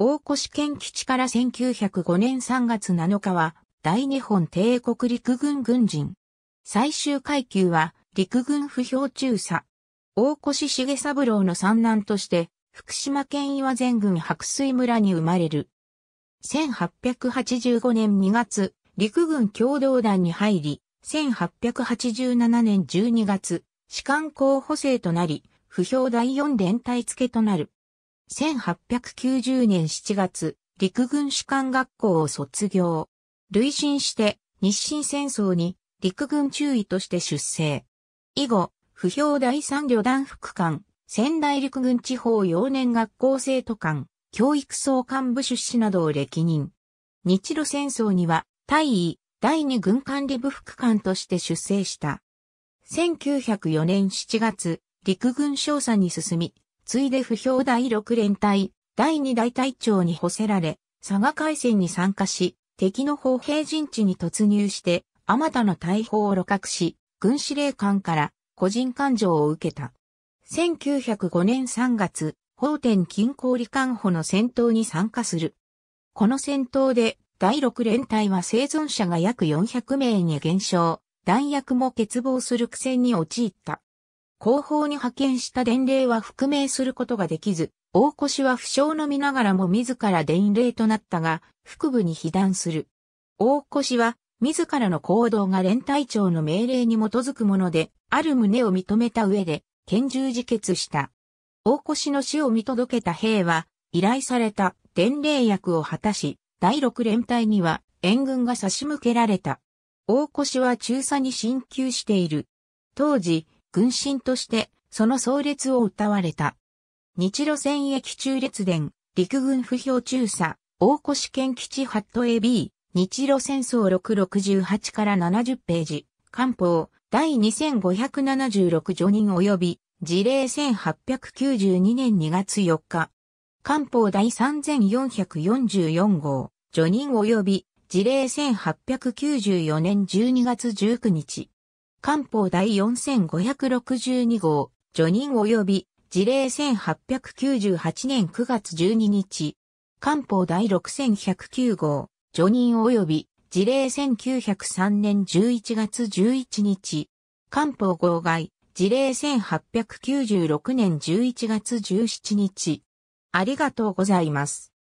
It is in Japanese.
大越県基地から1905年3月7日は、大日本帝国陸軍軍人。最終階級は、陸軍不評中佐。大越重三郎の三男として、福島県岩前郡白水村に生まれる。1885年2月、陸軍共同団に入り、1887年12月、士官候補生となり、不評第4連隊付けとなる。1890年7月、陸軍士官学校を卒業。累進して日清戦争に陸軍中尉として出征。以後、不評第三旅団副官、仙台陸軍地方幼年学校生徒官、教育総幹部出資などを歴任。日露戦争には、大尉、第二軍管理部副官として出征した。1904年7月、陸軍少佐に進み、ついで不評第六連隊、第二大隊長に補せられ、佐賀海戦に参加し、敵の砲兵陣地に突入して、あまたの大砲を露獲し、軍司令官から個人感情を受けた。1905年3月、法天近郊利間補の戦闘に参加する。この戦闘で、第六連隊は生存者が約400名に減少、弾薬も欠乏する苦戦に陥った。後方に派遣した伝令は復命することができず、大越は負傷のみながらも自ら伝令となったが、腹部に被弾する。大越は、自らの行動が連隊長の命令に基づくもので、ある旨を認めた上で、拳銃自決した。大越の死を見届けた兵は、依頼された伝令役を果たし、第六連隊には援軍が差し向けられた。大越は中佐に進級している。当時、軍神として、その葬列を歌われた。日露戦役中列伝、陸軍不評中佐、大越基地ハット AB、日露戦争668から70ページ、官報、第2576叙任及び、事例1892年2月4日。官報第3444号、叙任及び、事例1894年12月19日。官報第4562号、序人及び、事例1898年9月12日、官報第6109号、序人及び、事例1903年11月11日、官報号外、事例1896年11月17日、ありがとうございます。